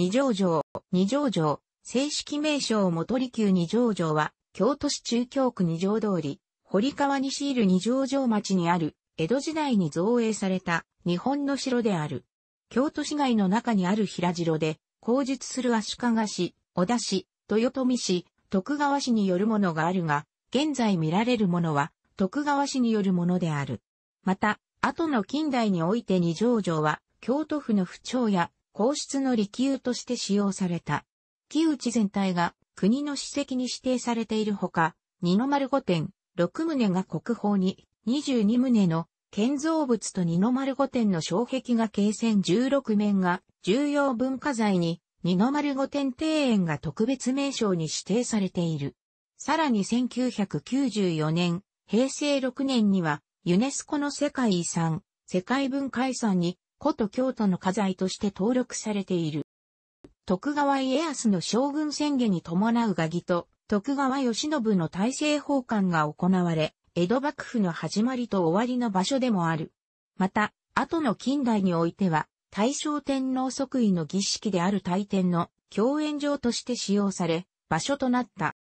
二条城、二条城、正式名称元利休二条城は、京都市中京区二条通り、堀川西いる二条城町にある、江戸時代に造営された日本の城である。京都市街の中にある平城で、工述する足利市、小田市、豊臣市、徳川市によるものがあるが、現在見られるものは、徳川市によるものである。また、後の近代において二条城は、京都府の府庁や皇室の利休として使用された。木内全体が国の史跡に指定されているほか、二の丸御殿、六棟が国宝に、二十二棟の建造物と二の丸御殿の障壁が形線十六面が重要文化財に、二の丸御殿庭園が特別名称に指定されている。さらに1994年、平成6年には、ユネスコの世界遺産、世界文化遺産に古都京都の家財として登録されている。徳川家康の将軍宣言に伴うガギと、徳川義信の大政奉還が行われ、江戸幕府の始まりと終わりの場所でもある。また、後の近代においては、大正天皇即位の儀式である大天の共演場として使用され、場所となった。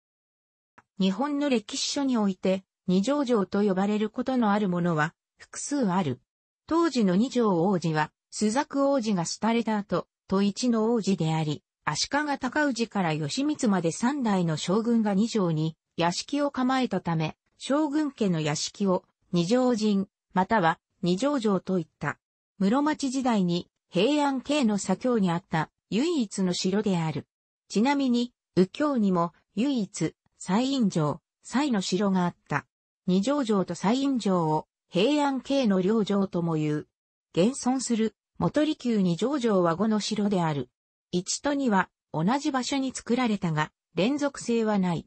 日本の歴史書において、二条城と呼ばれることのあるものは、複数ある。当時の二条王子は、朱雀王子が廃れた後、都一の王子であり、足利高氏から吉光まで三代の将軍が二条に屋敷を構えたため、将軍家の屋敷を二条人、または二条城といった。室町時代に平安系の左京にあった唯一の城である。ちなみに、右京にも唯一、西院城、西の城があった。二条城と西院城を平安系の領城とも言う。現存する、元利休に条城は5の城である。1と2は同じ場所に作られたが、連続性はない。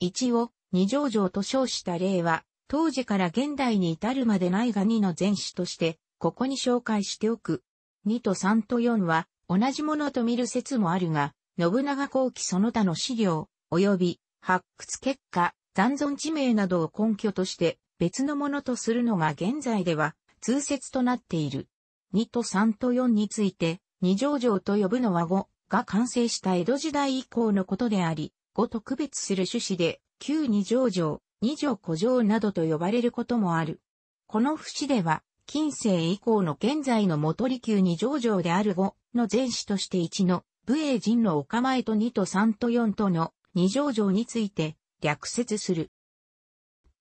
一を二条城と称した例は、当時から現代に至るまでないが2の前史として、ここに紹介しておく。2と3と4は、同じものと見る説もあるが、信長後期その他の資料、及び、発掘結果、残存地名などを根拠として、別のものとするのが現在では通説となっている。2と3と4について、二条城と呼ぶのは5が完成した江戸時代以降のことであり、5と区別する趣旨で、旧二条城、二条古城などと呼ばれることもある。この節では、近世以降の現在の元利休二条城である5の前史として1の武英人のお構えと2と3と4との二条城について略説する。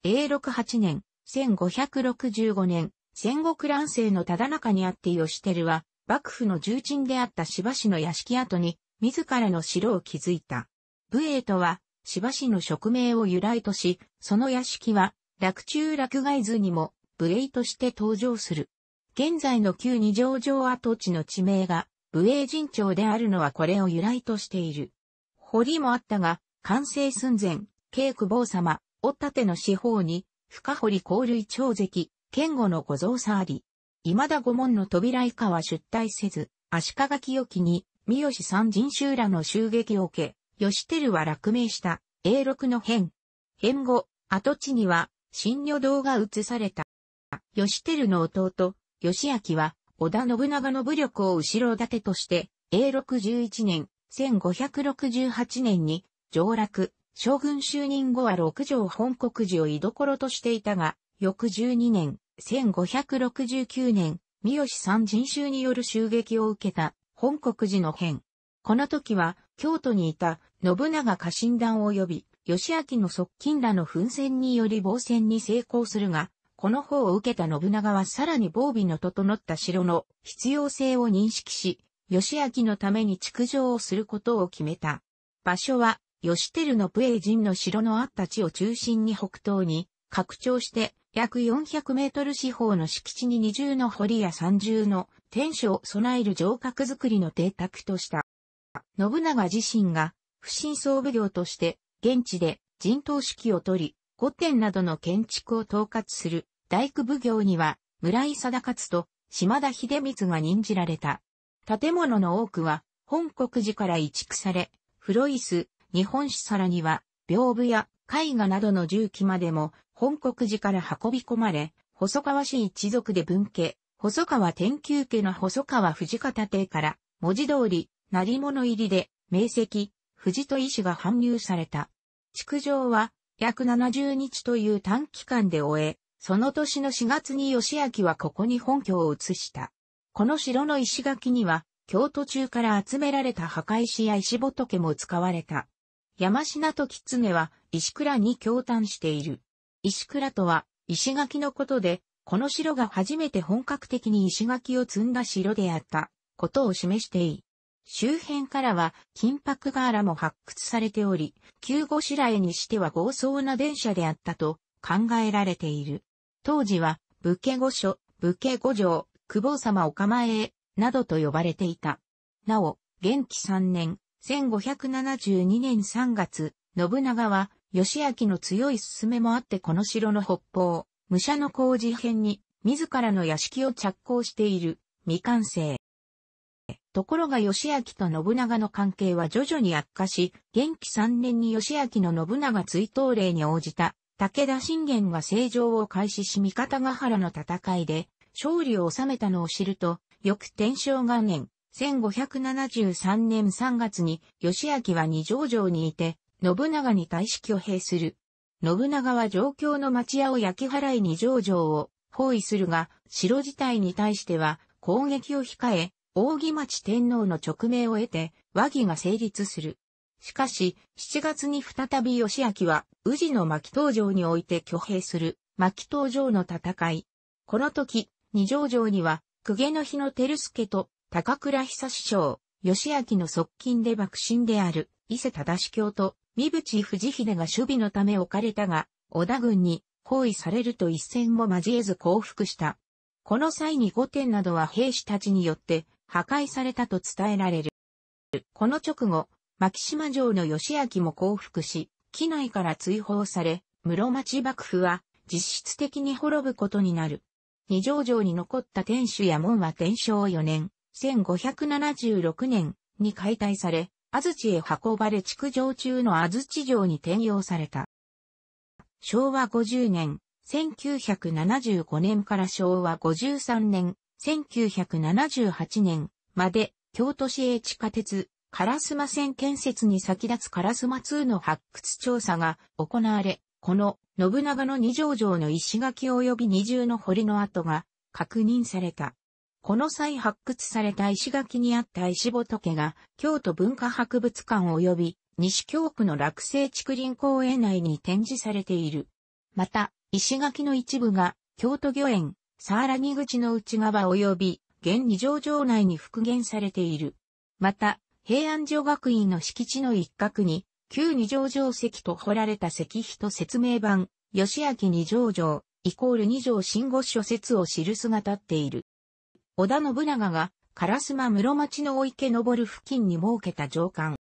A68 年、1565年、戦国乱世のただ中にあって義輝は、幕府の重鎮であった芝氏の屋敷跡に、自らの城を築いた。武衛とは、芝氏の職名を由来とし、その屋敷は、落中落外図にも、武衛として登場する。現在の旧二条城跡地の地名が、武衛神町であるのはこれを由来としている。堀もあったが、完成寸前、慶久坊様、掘立の四方に、深堀高類長関、堅吾の御蔵さあり、未だ御門の扉以下は出退せず、足利清きに、三好三人衆らの襲撃を受け、吉照は落命した、永禄の変。変後、跡地には、新女堂が移された。吉照の弟、吉明は、織田信長の武力を後ろ盾として、永禄十一年、1568年に、上洛、将軍就任後は六条本国寺を居所としていたが、翌12年、1569年、三好三人衆による襲撃を受けた本国寺の変。この時は、京都にいた信長家臣団及び、義明の側近らの奮戦により防戦に成功するが、この方を受けた信長はさらに防備の整った城の必要性を認識し、義明のために築城をすることを決めた。場所は義輝の武衛人の城のあった地を中心に北東に拡張して約400メートル四方の敷地に二重の堀や三重の天守を備える城郭造りの邸宅とした。信長自身が不審装備業として現地で陣頭指揮を取り、御殿などの建築を統括する大工奉行には村井貞勝と島田秀光が任じられた。建物の多くは本国寺から移築され、フロイス、日本史さらには、屏風や絵画などの重機までも、本国寺から運び込まれ、細川氏一族で分家、細川天球家の細川藤方邸から、文字通り、成物入りで、名跡、藤戸医師が搬入された。築城は、約70日という短期間で終え、その年の4月に義明はここに本拠を移した。この城の石垣には、京都中から集められた墓石や石仏も使われた。山品と狐は石倉に共嘆している。石倉とは石垣のことで、この城が初めて本格的に石垣を積んだ城であったことを示していい。周辺からは金箔瓦も発掘されており、旧後白絵にしては豪壮な電車であったと考えられている。当時は武家御所、武家御城、久保様お構えなどと呼ばれていた。なお、元気3年、1572年3月、信長は、義明の強い勧めもあってこの城の北方、武者の工事編に、自らの屋敷を着工している、未完成。ところが義明と信長の関係は徐々に悪化し、元気3年に義明の信長追悼令に応じた、武田信玄が正常を開始し味方ヶ原の戦いで、勝利を収めたのを知ると、翌天正元年、1573年3月に、義明は二条城にいて、信長に対し挙兵する。信長は状況の町屋を焼き払い二条城を包囲するが、城自体に対しては攻撃を控え、扇町天皇の直命を得て、和議が成立する。しかし、7月に再び義明は、宇治の牧東城において挙兵する、牧東城の戦い。この時、二条城には、公家の日の照助と高倉久志将、義明の側近で幕臣である伊勢忠志教と三淵藤秀が守備のため置かれたが、織田軍に包囲されると一戦も交えず降伏した。この際に御殿などは兵士たちによって破壊されたと伝えられる。この直後、牧島城の義明も降伏し、機内から追放され、室町幕府は実質的に滅ぶことになる。二条城に残った天守や門は天正4年、1576年に解体され、安土へ運ばれ築城中の安土城に転用された。昭和50年、1975年から昭和53年、1978年まで京都市営地下鉄、烏丸線建設に先立つ烏丸2の発掘調査が行われ、この信長の二条城の石垣及び二重の堀の跡が確認された。この際発掘された石垣にあった石仏が、京都文化博物館及び、西京区の落成竹林公園内に展示されている。また、石垣の一部が、京都御苑、サーラニ口の内側及び、現二条城内に復元されている。また、平安女学院の敷地の一角に、旧二条城石と彫られた石碑と説明版、吉明二条城、イコール二条新五諸説を記すが立っている。織田信長が、烏丸室町のお池登る付近に設けた上官。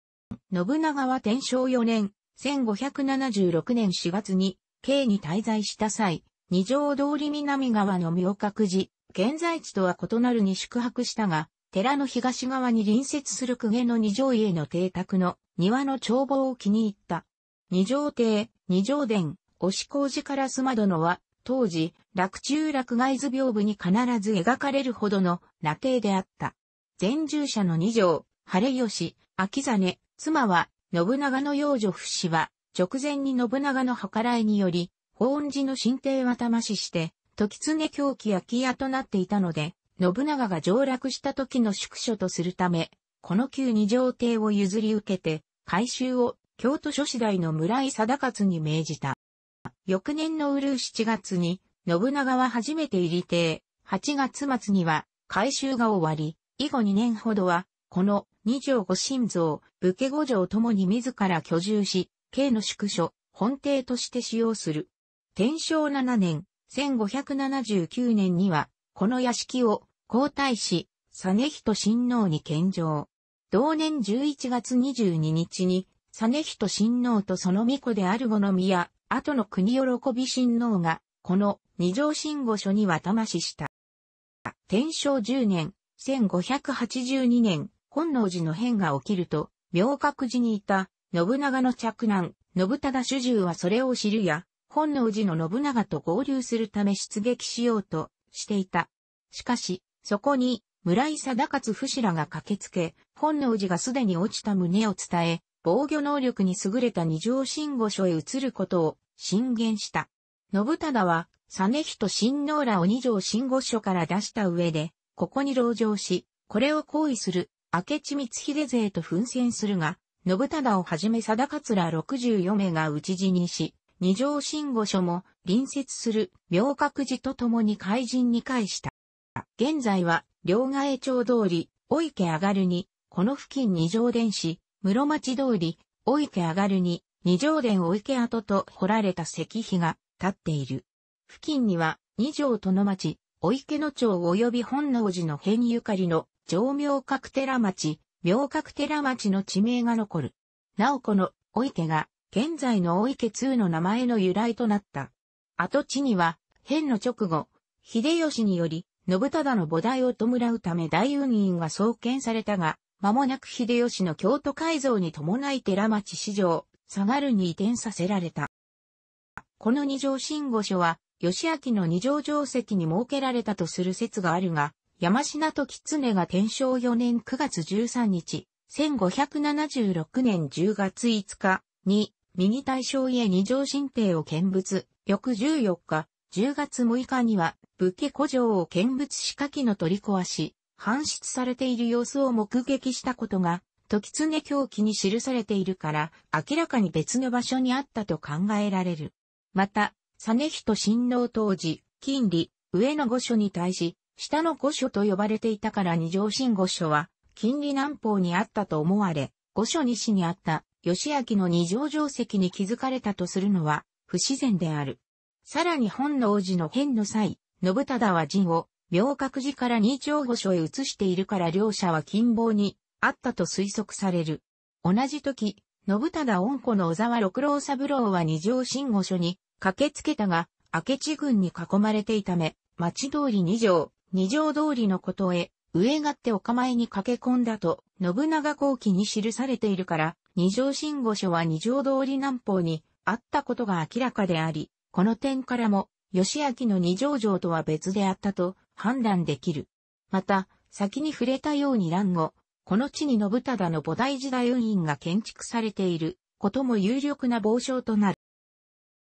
信長は天正4年、1576年4月に、京に滞在した際、二条通り南側の妙覚寺、現在地とは異なるに宿泊したが、寺の東側に隣接する公家の二条家の邸宅の庭の眺望を気に入った。二条邸、二条殿、押し工寺から殿は、当時、洛中洛外図屏風に必ず描かれるほどの羅帝であった。前従者の二条、晴れ吉、秋実、妻は、信長の養女不死は、直前に信長の計らいにより、法恩寺の神帝は騙しして、時常狂気や木屋となっていたので、信長が上洛した時の宿所とするため、この旧二条邸を譲り受けて、改修を京都諸次第の村井貞勝に命じた。翌年のうるう7月に、信長は初めて入り亭、8月末には改修が終わり、以後2年ほどは、この二条御神像、武家五条ともに自ら居住し、刑の宿所、本邸として使用する。天正7年、1579年には、この屋敷を皇太子、根人親王に献上。同年11月22日に、根人親王とその御子である五宮、後の国喜び親王が、この二条信号書には魂した。天正10年、1582年、本能寺の変が起きると、明覚寺にいた、信長の嫡男、信忠主従はそれを知るや、本能寺の信長と合流するため出撃しようとしていた。しかし、そこに、村井貞勝不死らが駆けつけ、本能寺がすでに落ちた旨を伝え、防御能力に優れた二条信吾所へ移ることを進言した。信忠は、実人新能らを二条信吾所から出した上で、ここに籠城し、これを行為する、明智光秀勢と奮戦するが、信忠をはじめ定桂64名が討ち死にし、二条信吾所も隣接する明覚寺と共に怪人に返した。現在は、両替町通り、お池上がるに、この付近二条電子、室町通り、お池上がるに、二条殿お池跡と掘られた石碑が立っている。付近には、二条殿町、お池の町及び本能寺の変ゆかりの、上明閣寺町、明閣寺町の地名が残る。なおこの、お池が、現在のお池通の名前の由来となった。跡地には、変の直後、秀吉により、信忠の菩提を弔うため大運院が創建されたが、間もなく秀吉の京都改造に伴い寺町市場、下がるに移転させられた。この二条新御所は、義明の二条定石に設けられたとする説があるが、山品時常が天正4年9月13日、1576年10月5日に、右大正家二条新帝を見物、翌14日、10月6日には、武家古城を見物し下記の取り壊し、搬出されている様子を目撃したことが、時常狂気に記されているから、明らかに別の場所にあったと考えられる。また、実人親王当時、金利、上の御所に対し、下の御所と呼ばれていたから二条新御所は、金利南方にあったと思われ、御所西にあった、義明の二条定石に気づかれたとするのは、不自然である。さらに本能寺の変の際、信忠は陣を、明覚寺から二丁御所へ移しているから両者は近傍にあったと推測される。同じ時、信忠恩子の小沢六郎三郎は二条新御所に駆けつけたが、明智軍に囲まれていため、町通り二条、二条通りのことへ、上がってお構いに駆け込んだと、信長後期に記されているから、二条新御所は二条通り南方にあったことが明らかであり、この点からも、義明の二条城とは別であったと判断できる。また、先に触れたように乱後、この地に信忠の菩提寺大運院が建築されていることも有力な傍証とな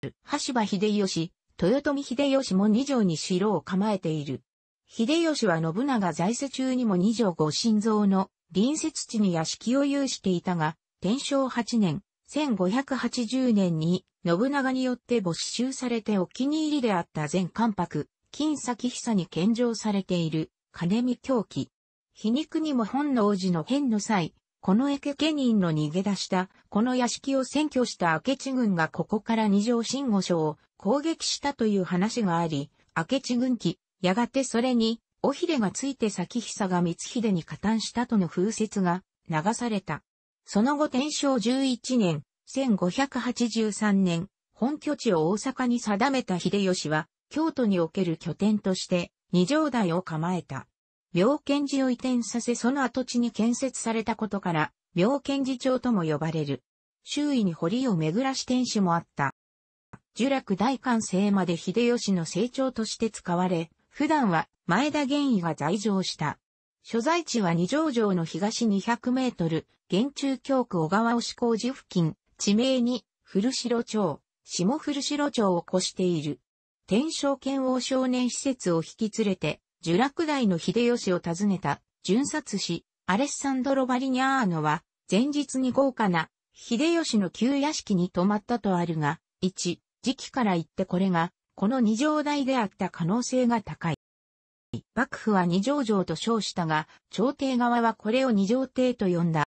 る。羽柴秀吉、豊臣秀吉も二条に城を構えている。秀吉は信長在世中にも二条御神像の隣接地に屋敷を有していたが、天正八年、1580年に信長によって没収されてお気に入りであった全関白、金崎久に献上されている、金見狂気。皮肉にも本能寺の変の際、このエケ家人の逃げ出した、この屋敷を占拠した明智軍がここから二条新五所を攻撃したという話があり、明智軍機、やがてそれに、尾ひれがついて先久が光秀に加担したとの風説が流された。その後天正11年、1583年、本拠地を大阪に定めた秀吉は、京都における拠点として二条台を構えた。妙見寺を移転させその跡地に建設されたことから、妙見寺町とも呼ばれる。周囲に堀を巡らし天守もあった。呪楽大完成まで秀吉の成長として使われ、普段は前田玄義が在場した。所在地は二条城の東200メートル、現中京区小川押工事付近、地名に、古城町、下古城町を越している。天正剣王少年施設を引き連れて、呪落台の秀吉を訪ねた、巡察師、アレッサンドロ・バリニャーノは、前日に豪華な、秀吉の旧屋敷に泊まったとあるが、1、時期から言ってこれが、この二条台であった可能性が高い。幕府は二条城と称したが、朝廷側はこれを二条廷と呼んだ。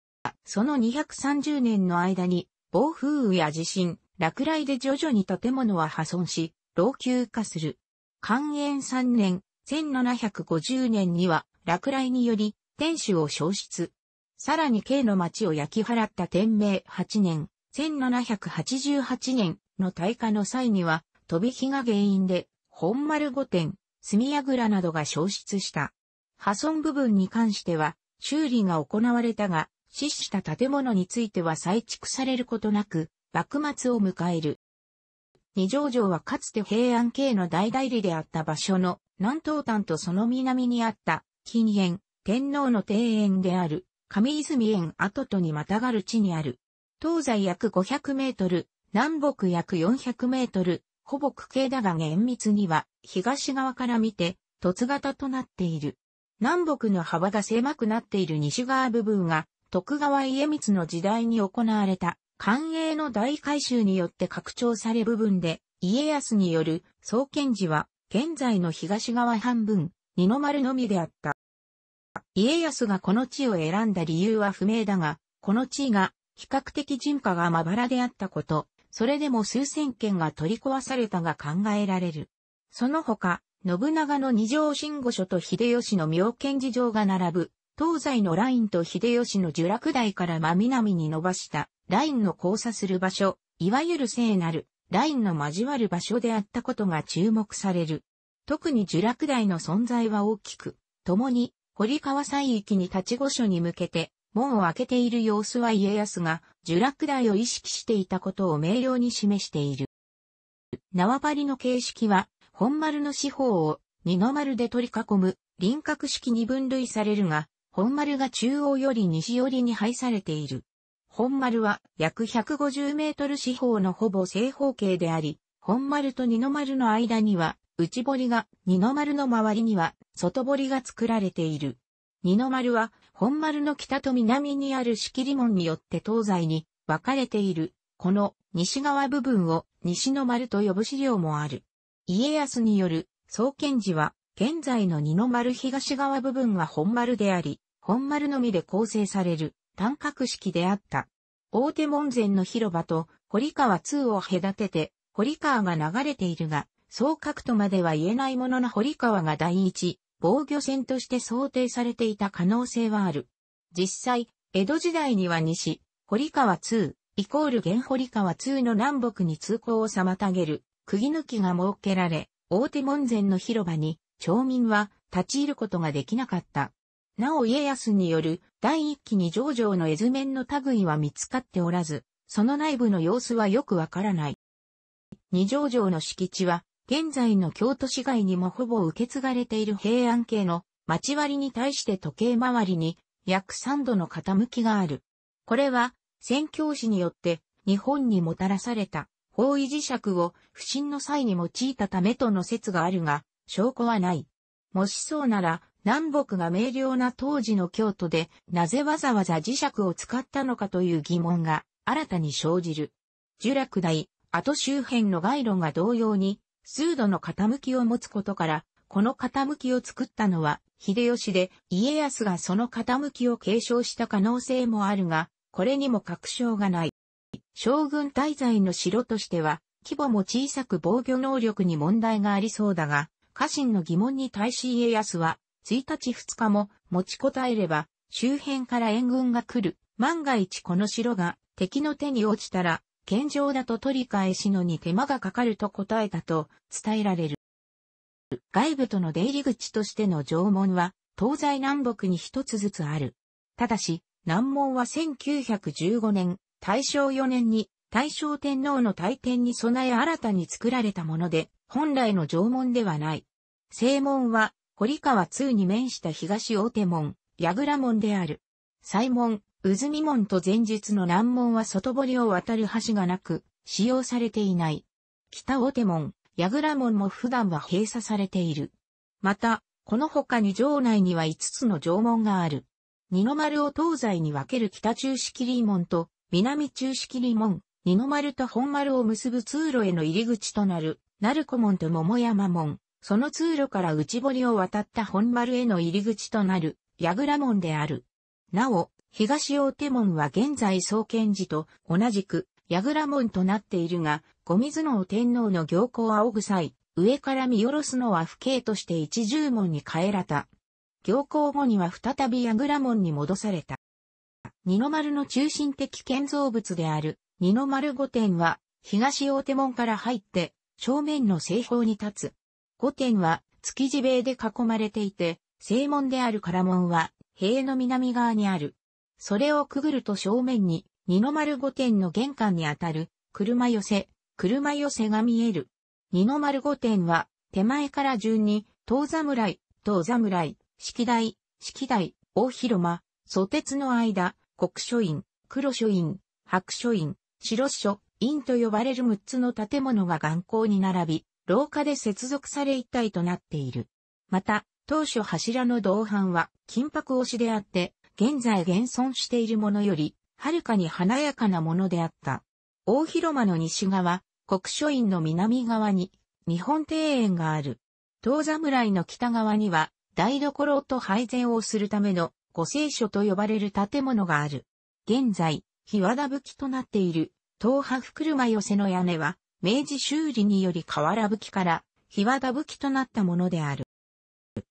その230年の間に、暴風雨や地震、落雷で徐々に建物は破損し、老朽化する。寛延3年、1750年には落雷により天守を消失。さらに京の町を焼き払った天明8年、1788年の大火の際には飛び火が原因で本丸御殿、炭櫓などが消失した。破損部分に関しては修理が行われたが、死した建物については再築されることなく、幕末を迎える。二条城はかつて平安系の大代理であった場所の南東端とその南にあった近縁、天皇の庭園である上泉園跡とにまたがる地にある。東西約500メートル、南北約400メートル、ほぼ区形だが厳密には東側から見て凸型となっている。南北の幅が狭くなっている西側部分が徳川家光の時代に行われた官営の大改修によって拡張され部分で、家康による創建時は、現在の東側半分、二の丸のみであった。家康がこの地を選んだ理由は不明だが、この地が比較的人家がまばらであったこと、それでも数千件が取り壊されたが考えられる。その他、信長の二条新御所と秀吉の妙見寺城が並ぶ、東西のラインと秀吉の聚落台から真南に伸ばしたラインの交差する場所、いわゆる聖なる、ラインの交わる場所であったことが注目される。特に呪落台の存在は大きく、共に、堀川西域に立ち御所に向けて、門を開けている様子は家康が、呪落台を意識していたことを明瞭に示している。縄張りの形式は、本丸の四方を、二の丸で取り囲む、輪郭式に分類されるが、本丸が中央より西寄りに配されている。本丸は約150メートル四方のほぼ正方形であり、本丸と二の丸の間には、内堀が、二の丸の周りには、外堀が作られている。二の丸は、本丸の北と南にある仕切り門によって東西に分かれている。この西側部分を西の丸と呼ぶ資料もある。家康による創建時は、現在の二の丸東側部分は本丸であり、本丸のみで構成される。単角式であった。大手門前の広場と堀川2を隔てて、堀川が流れているが、そう書くとまでは言えないものの堀川が第一、防御線として想定されていた可能性はある。実際、江戸時代には西、堀川2、イコール現堀川2の南北に通行を妨げる、釘抜きが設けられ、大手門前の広場に、町民は立ち入ることができなかった。なお家康による第一期に上場の絵図面の類は見つかっておらず、その内部の様子はよくわからない。二条城の敷地は、現在の京都市街にもほぼ受け継がれている平安系の町割りに対して時計回りに約3度の傾きがある。これは、宣教師によって日本にもたらされた方位磁石を不審の際に用いたためとの説があるが、証拠はない。もしそうなら、南北が明瞭な当時の京都で、なぜわざわざ磁石を使ったのかという疑問が新たに生じる。呪落台、後周辺の街路が同様に、数度の傾きを持つことから、この傾きを作ったのは、秀吉で、家康がその傾きを継承した可能性もあるが、これにも確証がない。将軍滞在の城としては、規模も小さく防御能力に問題がありそうだが、家臣の疑問に対し家康は、1日2日も持ちこたえれば、周辺から援軍が来る。万が一この城が敵の手に落ちたら、健常だと取り返しのに手間がかかると答えたと伝えられる。外部との出入り口としての城門は、東西南北に一つずつある。ただし、南門は1915年、大正4年に大正天皇の大典に備え新たに作られたもので、本来の城門ではない。正門は堀川通に面した東大手門、矢倉門である。西門、渦見門と前日の南門は外堀を渡る橋がなく、使用されていない。北大手門、矢倉門も普段は閉鎖されている。また、この他に城内には5つの城門がある。二の丸を東西に分ける北中式里門と南中式里門、二の丸と本丸を結ぶ通路への入り口となる、鳴子門と桃山門、その通路から内堀を渡った本丸への入り口となる、矢倉門である。なお、東大手門は現在創建時と同じく、矢倉門となっているが、五水の天皇の行幸を仰ぐ際、上から見下ろすのは不敬として一重門に変えらた。行幸後には再び矢倉門に戻された。二の丸の中心的建造物である二の丸御殿は、東大手門から入って、正面の西方に立つ御殿は築地塀で囲まれていて、正門である唐門は塀の南側にある。それをくぐると正面に二の丸御殿の玄関にあたる車寄せ、車寄せが見える。二の丸御殿は手前から順に東侍、東侍、式台、式台、大広間、蘇鉄の間、国書院、黒書院、白書院、白書院と呼ばれる6つの建物が眼光に並び、廊下で接続され一体となっている。また、当初柱の銅板は金箔押しであって、現在現存しているものより、はるかに華やかなものであった。大広間の西側、国書院の南側に、日本庭園がある。東侍の北側には、台所と配膳をするための、御聖書と呼ばれる建物がある。現在、日和田吹きとなっている、東波福車寄せの屋根は、明治修理により河原吹きから日和田吹きとなったものである。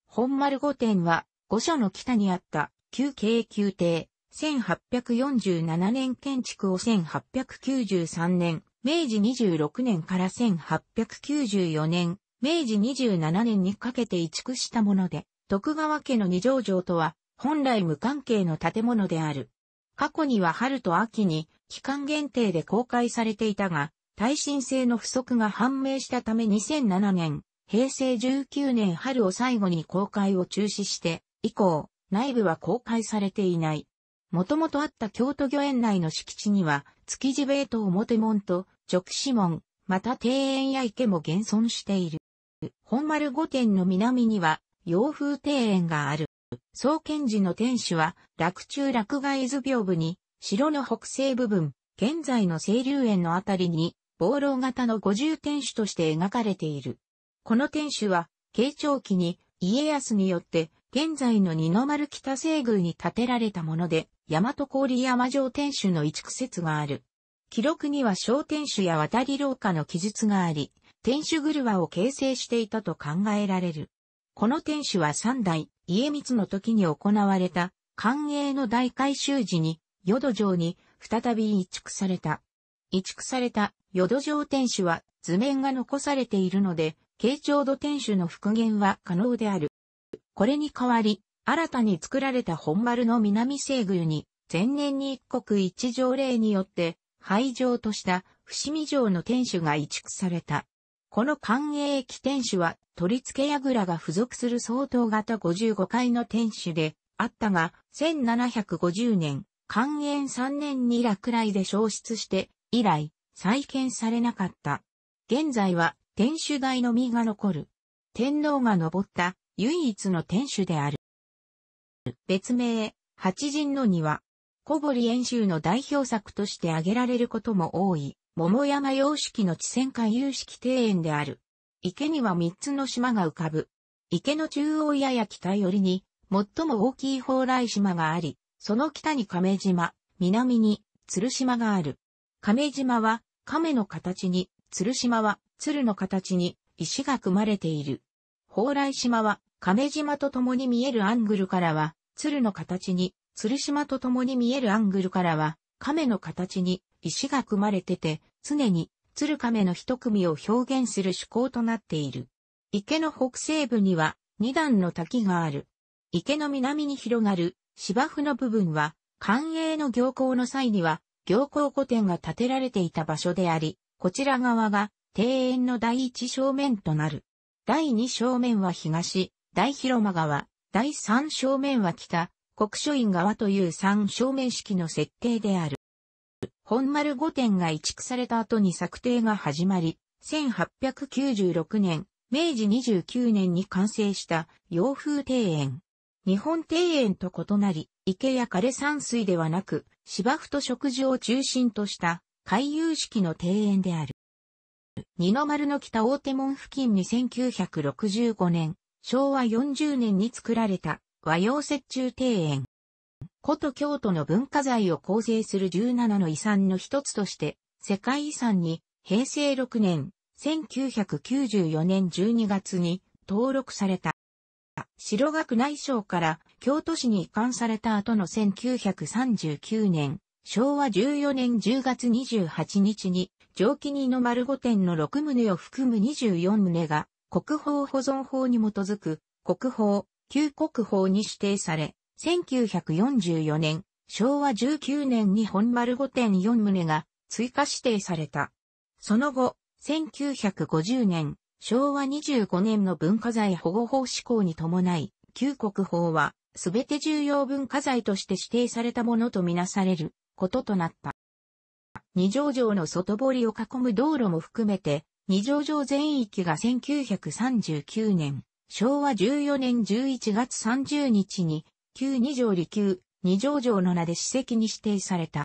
本丸御殿は御所の北にあった旧京急邸、1847年建築を1893年、明治26年から1894年、明治27年にかけて移築したもので、徳川家の二条城とは本来無関係の建物である。過去には春と秋に期間限定で公開されていたが、耐震性の不足が判明したため2007年、平成19年春を最後に公開を中止して、以降、内部は公開されていない。もともとあった京都御苑内の敷地には、築地米と表門と直視門、また庭園や池も現存している。本丸御殿の南には、洋風庭園がある。創建時の天守は、落中落外図屏風に、城の北西部分、現在の清流園のあたりに、暴老型の五重天守として描かれている。この天守は、慶長期に家康によって現在の二の丸北西宮に建てられたもので、大和郡山城天守の移築説がある。記録には小天守や渡り廊下の記述があり、天守グルを形成していたと考えられる。この天守は三代、家光の時に行われた、官営の大改修時に、淀城に再び移築された。移築された淀城天守は図面が残されているので、慶長土天守の復元は可能である。これに代わり、新たに作られた本丸の南西宮に、前年に一国一条例によって、廃城とした伏見城の天守が移築された。この官営機天守は取り付け櫓が付属する相当型55階の天守であったが、1750年、官営3年に落雷で消失して、以来、再建されなかった。現在は天守台のみが残る。天皇が登った唯一の天守である。別名、八人の庭。小堀遠州の代表作として挙げられることも多い、桃山様式の地仙下有式庭園である。池には三つの島が浮かぶ。池の中央やや北寄りに、最も大きい蓬莱島があり、その北に亀島、南に鶴島がある。亀島は亀の形に、鶴島は鶴の形に石が組まれている。蓬莱島は亀島と共に見えるアングルからは、鶴の形に、鶴島と共に見えるアングルからは、亀の形に石が組まれてて、常に鶴亀の一組を表現する趣向となっている。池の北西部には二段の滝がある。池の南に広がる芝生の部分は、官営の行幸の際には行幸古典が建てられていた場所であり、こちら側が庭園の第一正面となる。第二正面は東、大広間川、第三正面は北、国書院側という三正面式の設計である。本丸御殿が移築された後に策定が始まり、1896年、明治29年に完成した洋風庭園。日本庭園と異なり、池や枯山水ではなく、芝生と食事を中心とした回遊式の庭園である。二の丸の北大手門付近に1965年、昭和40年に作られた和洋折衷庭園。古都京都の文化財を構成する17の遺産の一つとして、世界遺産に平成6年、1994年12月に登録された。白学内省から京都市に移管された後の1939年、昭和14年10月28日に、上記人の丸御殿の6棟を含む24棟が、国宝保存法に基づく、国宝、旧国宝に指定され、1944年、昭和19年に本丸御殿4棟が追加指定された。その後、1950年、昭和25年の文化財保護法施行に伴い、旧国法は、すべて重要文化財として指定されたものとみなされることとなった。二条城の外堀を囲む道路も含めて、二条城全域が1939年、昭和14年11月30日に、旧二条離宮、二条城の名で史跡に指定された。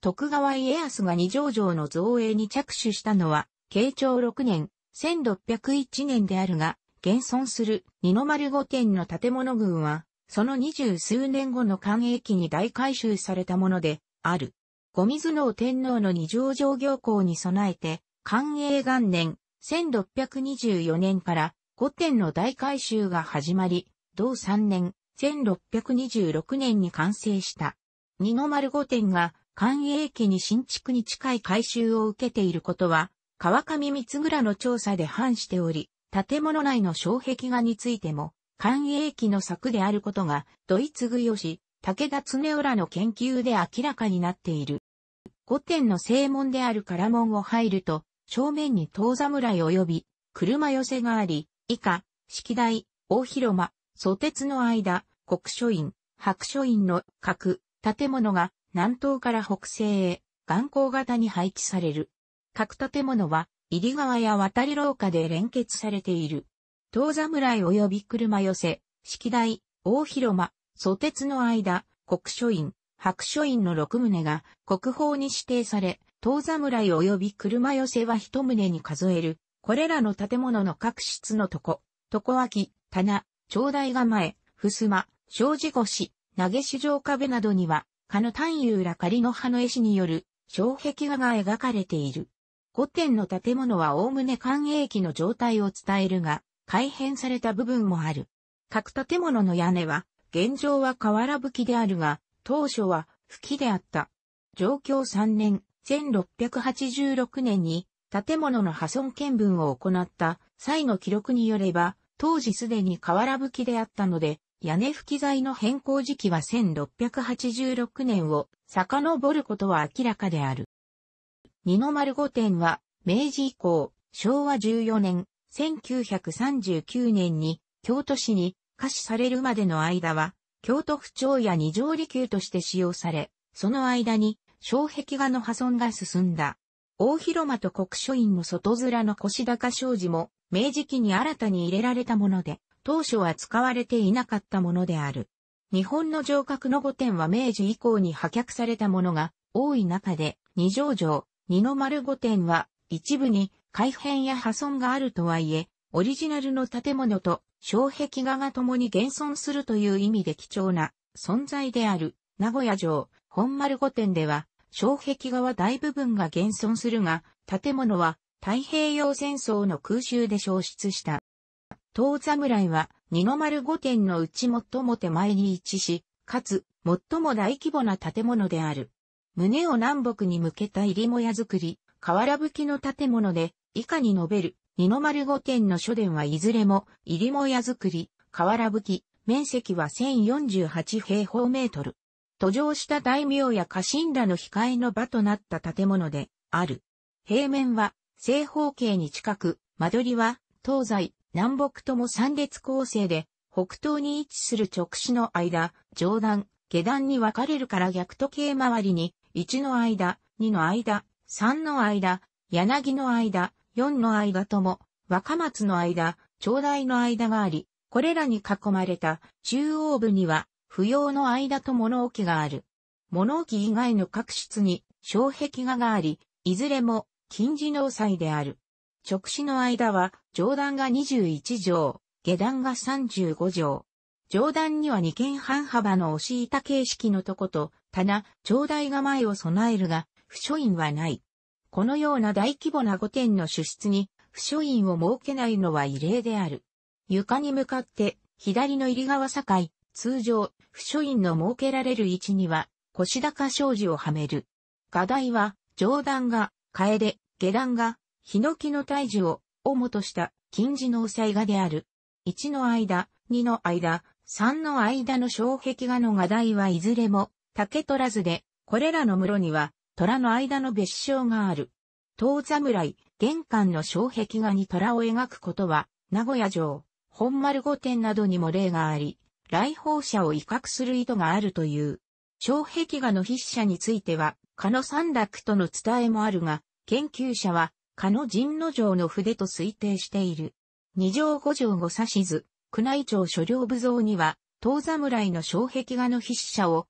徳川家康が二条城の造営に着手したのは、慶長6年、1601年であるが、現存する二の丸御殿の建物群は、その二十数年後の寛永期に大改修されたもので、ある。御水の天皇の二条上行行に備えて、寛永元年、1624年から御殿の大改修が始まり、同三年、1626年に完成した。二の丸御殿が、寛永期に新築に近い改修を受けていることは、川上光倉の調査で反しており、建物内の障壁画についても、官営機の作であることが、ドイツ具吉、武田常浦の研究で明らかになっている。五点の正門である唐門を入ると、正面に遠侍及び、車寄せがあり、以下、式台、大広間、蘇鉄の間、国書院、白書院の各建物が南東から北西へ、眼光型に配置される。各建物は入り川や渡り廊下で連結されている。遠侍及び車寄せ、式台、大広間、蘇鉄の間、国書院、白書院の6棟が国宝に指定され、遠侍及び車寄せは1棟に数える。これらの建物の各室の床、床脇、棚、頂台構え、襖、障子越投げ市場壁などには、かの単遊ら仮の葉の絵師による、障壁画が描かれている。古典の建物はおおむね官営期の状態を伝えるが、改変された部分もある。各建物の屋根は、現状は瓦吹きであるが、当初は吹きであった。状況3年、1686年に建物の破損見分を行った際の記録によれば、当時すでに瓦吹きであったので、屋根吹き材の変更時期は1686年を遡ることは明らかである。二の丸御殿は、明治以降、昭和14年、1939年に、京都市に、可視されるまでの間は、京都府庁や二条理宮として使用され、その間に、障壁画の破損が進んだ。大広間と国書院の外面の腰高障子も、明治期に新たに入れられたもので、当初は使われていなかったものである。日本の城郭の御殿は明治以降に破却されたものが多い中で、二条城、二の丸御殿は一部に改変や破損があるとはいえ、オリジナルの建物と障壁画が共に現存するという意味で貴重な存在である名古屋城本丸御殿では障壁画は大部分が現存するが、建物は太平洋戦争の空襲で消失した。東侍は二の丸御殿のうち最も手前に位置し、かつ最も大規模な建物である。胸を南北に向けた入りもや作り、瓦吹きの建物で、以下に述べる、二の丸御殿の書殿はいずれも、入りもや作り、瓦吹き、面積は1048平方メートル。途上した大名や家臣らの控えの場となった建物で、ある。平面は、正方形に近く、間取りは、東西、南北とも三列構成で、北東に位置する直視の間、上段、下段に分かれるから逆時計回りに、1の間、2の間、3の間、柳の間、4の間とも、若松の間、長大の間があり、これらに囲まれた中央部には、不要の間と物置がある。物置以外の各室に障壁画があり、いずれも近似能祭である。直視の間は、上段が21畳、下段が35畳。上段には2間半幅の押し板形式のとこと、棚、頂戴構えを備えるが、不書院はない。このような大規模な御殿の主室に、不書院を設けないのは異例である。床に向かって、左の入り側境、通常、不書院の設けられる位置には、腰高障子をはめる。画題は、上段が、楓、下段が、ヒの退治を、主とした、金字のおえ画である。1の間、2の間、3の間の障壁画の画題はいずれも、竹取らずで、これらの室には、虎の間の別称がある。東侍、玄関の障壁画に虎を描くことは、名古屋城、本丸御殿などにも例があり、来訪者を威嚇する意図があるという。障壁画の筆者については、加野三楽との伝えもあるが、研究者は、加野神之城の筆と推定している。二条五条五指図、宮内庁所領部像には、東侍の障壁画の筆者を、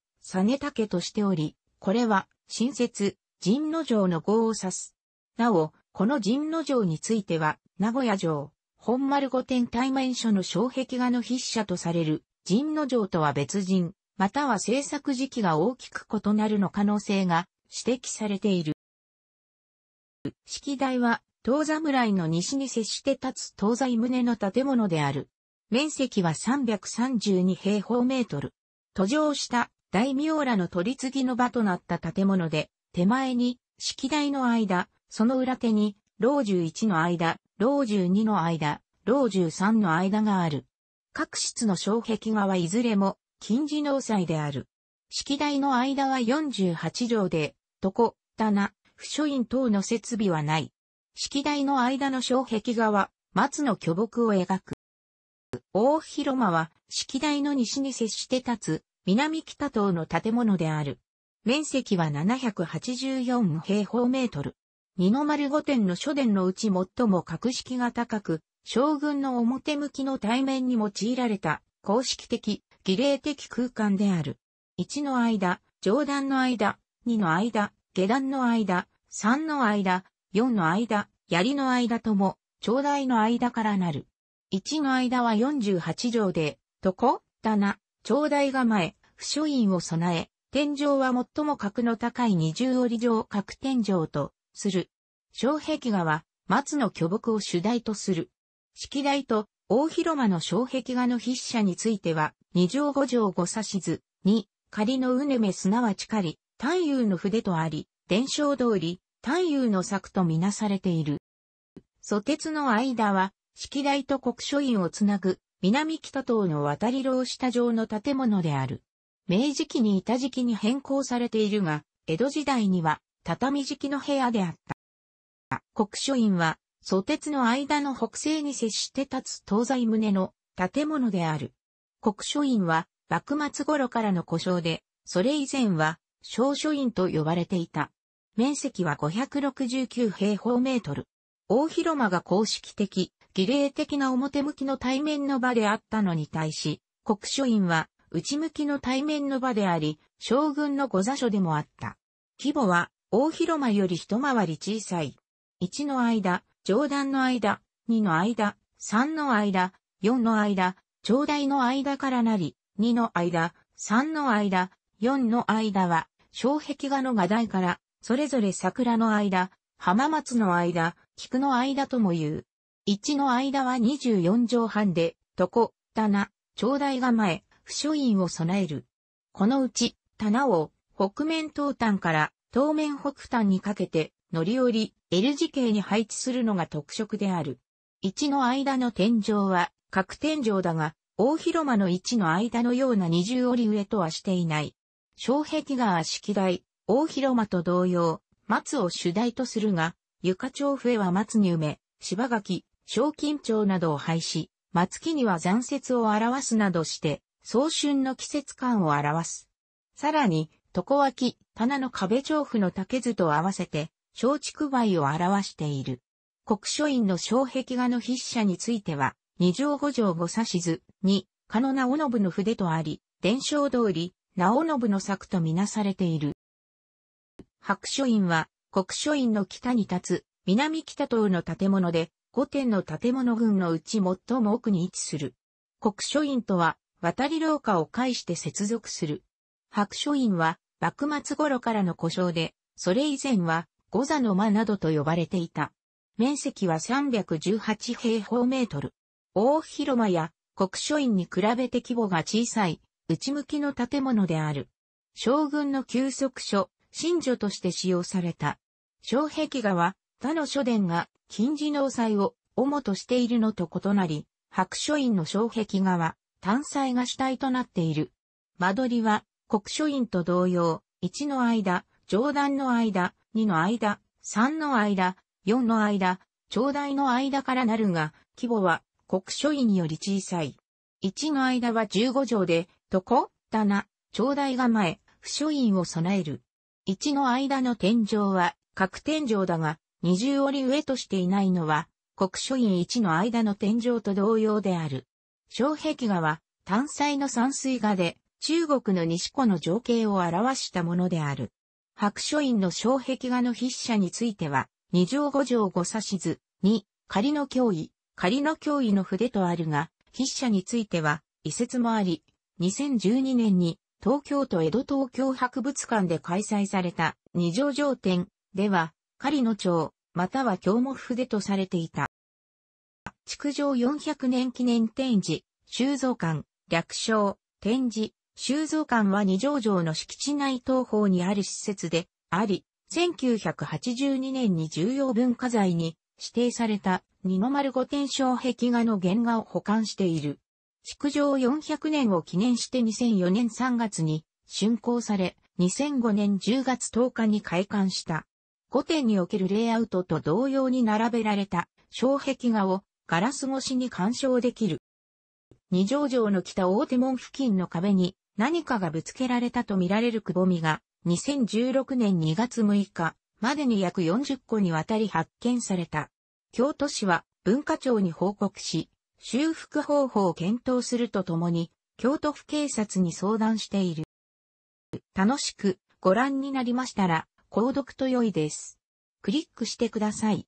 タケとしており、これは、新設、神野城の号を指す。なお、この神野城については、名古屋城、本丸御殿対面所の障壁画の筆者とされる、神野城とは別人、または制作時期が大きく異なるの可能性が指摘されている。式台は、東侍の西に接して立つ東西棟の建物である。面積は332平方メートル。途上した大名らの取り継ぎの場となった建物で、手前に、式台の間、その裏手に、老中1の間、老中2の間、老中3の間がある。各室の障壁画はいずれも、金字納祭である。式台の間は48畳で、床、棚、不書院等の設備はない。式台の間の障壁画は、松の巨木を描く。大広間は、式台の西に接して立つ、南北東の建物である。面積は784平方メートル。二の丸御殿の書殿のうち最も格式が高く、将軍の表向きの対面に用いられた公式的、儀礼的空間である。一の間、上段の間、二の間、下段の間、三の間、四の間、槍の間とも、頂戴の間からなる。一の間は48畳で、床、棚、頂戴構え、不書院を備え、天井は最も格の高い二重折上格天井とする。障壁画は松の巨木を主題とする。式台と大広間の障壁画の筆者については、二条五条五し図、二、仮のうねめすなわち狩り、単遊の筆とあり、伝承通り、太遊の作とみなされている。蘇鉄の間は、式台と国書院をつなぐ南北東の渡り廊下城の建物である。明治期に板敷に変更されているが、江戸時代には畳敷の部屋であった。国書院は、蘇鉄の間の北西に接して立つ東西棟の建物である。国書院は、幕末頃からの故障で、それ以前は、小書院と呼ばれていた。面積は569平方メートル。大広間が公式的儀礼的な表向きの対面の場であったのに対し、国書院は内向きの対面の場であり、将軍の御座所でもあった。規模は大広間より一回り小さい。1の間、上段の間、2の間、3の間、4の間、頂戴の間からなり、2の間、3の間、4の間は、障壁画の画題から、それぞれ桜の間、浜松の間、菊の間とも言う。1の間は24畳半で、床、棚、頂戴構え、不書院を備える。このうち、棚を、北面東端から東面北端にかけて、乗り降り、L 字形に配置するのが特色である。1の間の天井は、各天井だが、大広間の1の間のような二重折り上とはしていない。小壁川式台、大広間と同様、松を主題とするが、床調笛は松に埋め、芝垣、賞金帳などを廃止、松木には残雪を表すなどして、早春の季節感を表す。さらに、床脇、棚の壁調布の竹図と合わせて、松竹梅を表している。国書院の障壁画の筆者については、二条五条五指図に、加野直信の筆とあり、伝承通り、直信の作とみなされている。白書院は、国書院の北に立つ、南北東の建物で、御殿の建物群のうち最も奥に位置する。国書院とは、渡り廊下を介して接続する。白書院は、幕末頃からの故障で、それ以前は、五座の間などと呼ばれていた。面積は318平方メートル。大広間や国書院に比べて規模が小さい、内向きの建物である。将軍の休息所、新所として使用された。障壁画は、他の書殿が金字能祭を主としているのと異なり、白書院の障壁画は、単祭が主体となっている。間取りは、国書院と同様、1の間、上段の間、2の間、3の間、4の間、長大の間からなるが、規模は国書院より小さい。1の間は15畳で、床、棚、長大が前、不書院を備える。1の間の天井は、各天井だが、二重折り上としていないのは、国書院一の間の天井と同様である。障壁画は、単細の山水画で、中国の西湖の情景を表したものである。白書院の障壁画の筆者については、二条五条五指図、二、仮の脅威、仮の脅威の筆とあるが、筆者については、遺説もあり、2012年に東京都江戸東京博物館で開催された二条上展では、狩野町、または京木筆とされていた。築城400年記念展示、収蔵館、略称、展示、収蔵館は二条城の敷地内東方にある施設であり、1982年に重要文化財に指定された二の丸御天章壁画の原画を保管している。築城400年を記念して2004年3月に竣工され、2005年10月10日に開館した。古点におけるレイアウトと同様に並べられた障壁画をガラス越しに鑑賞できる。二条城の北大手門付近の壁に何かがぶつけられたとみられるくぼみが2016年2月6日までに約40個にわたり発見された。京都市は文化庁に報告し、修復方法を検討するとともに、京都府警察に相談している。楽しくご覧になりましたら、購読と良いです。クリックしてください。